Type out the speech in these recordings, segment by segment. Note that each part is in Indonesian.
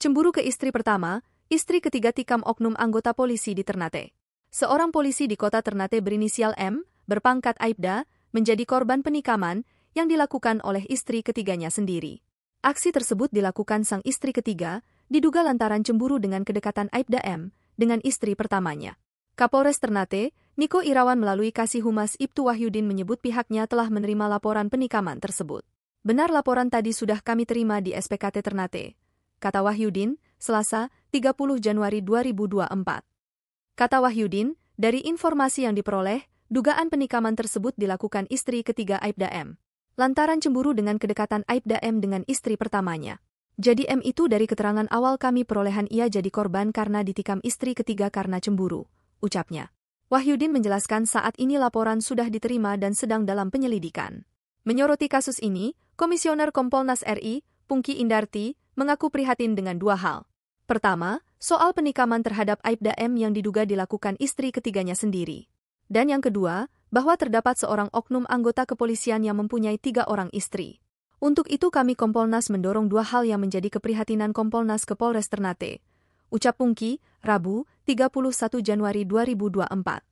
Cemburu ke istri pertama, istri ketiga tikam oknum anggota polisi di Ternate. Seorang polisi di kota Ternate berinisial M, berpangkat Aibda, menjadi korban penikaman yang dilakukan oleh istri ketiganya sendiri. Aksi tersebut dilakukan sang istri ketiga, diduga lantaran cemburu dengan kedekatan Aibda M dengan istri pertamanya. Kapolres Ternate, Niko Irawan melalui Kasih Humas Ibtu Wahyudin menyebut pihaknya telah menerima laporan penikaman tersebut. Benar laporan tadi sudah kami terima di SPKT Ternate kata Wahyudin, Selasa, 30 Januari 2024. Kata Wahyudin, dari informasi yang diperoleh, dugaan penikaman tersebut dilakukan istri ketiga Aibda M. Lantaran cemburu dengan kedekatan Aibda M dengan istri pertamanya. Jadi M itu dari keterangan awal kami perolehan ia jadi korban karena ditikam istri ketiga karena cemburu, ucapnya. Wahyudin menjelaskan saat ini laporan sudah diterima dan sedang dalam penyelidikan. Menyoroti kasus ini, Komisioner Kompolnas RI, Pungki Indarti, mengaku prihatin dengan dua hal. Pertama, soal penikaman terhadap Aibda M yang diduga dilakukan istri ketiganya sendiri. Dan yang kedua, bahwa terdapat seorang oknum anggota kepolisian yang mempunyai tiga orang istri. Untuk itu kami Kompolnas mendorong dua hal yang menjadi keprihatinan Kompolnas ke Polres Ternate. Ucap Pungki, Rabu, 31 Januari 2024.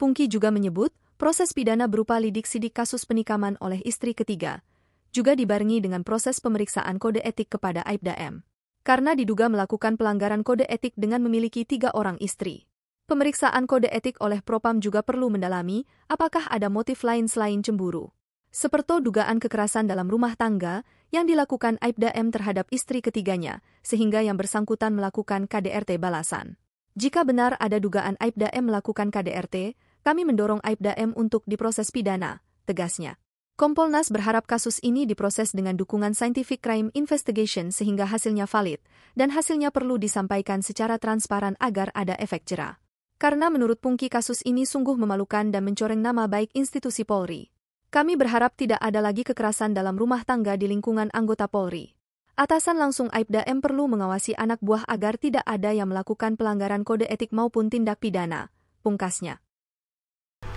Pungki juga menyebut, proses pidana berupa lidik-sidik kasus penikaman oleh istri ketiga, juga dibarengi dengan proses pemeriksaan kode etik kepada Aibda M. Karena diduga melakukan pelanggaran kode etik dengan memiliki tiga orang istri. Pemeriksaan kode etik oleh Propam juga perlu mendalami apakah ada motif lain selain cemburu. Seperti dugaan kekerasan dalam rumah tangga yang dilakukan Aibda M terhadap istri ketiganya, sehingga yang bersangkutan melakukan KDRT balasan. Jika benar ada dugaan Aibda M melakukan KDRT, kami mendorong Aibda M untuk diproses pidana, tegasnya. Kompolnas berharap kasus ini diproses dengan dukungan Scientific Crime Investigation sehingga hasilnya valid, dan hasilnya perlu disampaikan secara transparan agar ada efek jera. Karena menurut Pungki kasus ini sungguh memalukan dan mencoreng nama baik institusi Polri. Kami berharap tidak ada lagi kekerasan dalam rumah tangga di lingkungan anggota Polri. Atasan langsung Aibda M perlu mengawasi anak buah agar tidak ada yang melakukan pelanggaran kode etik maupun tindak pidana, pungkasnya.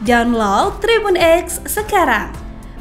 Download Tribun X sekarang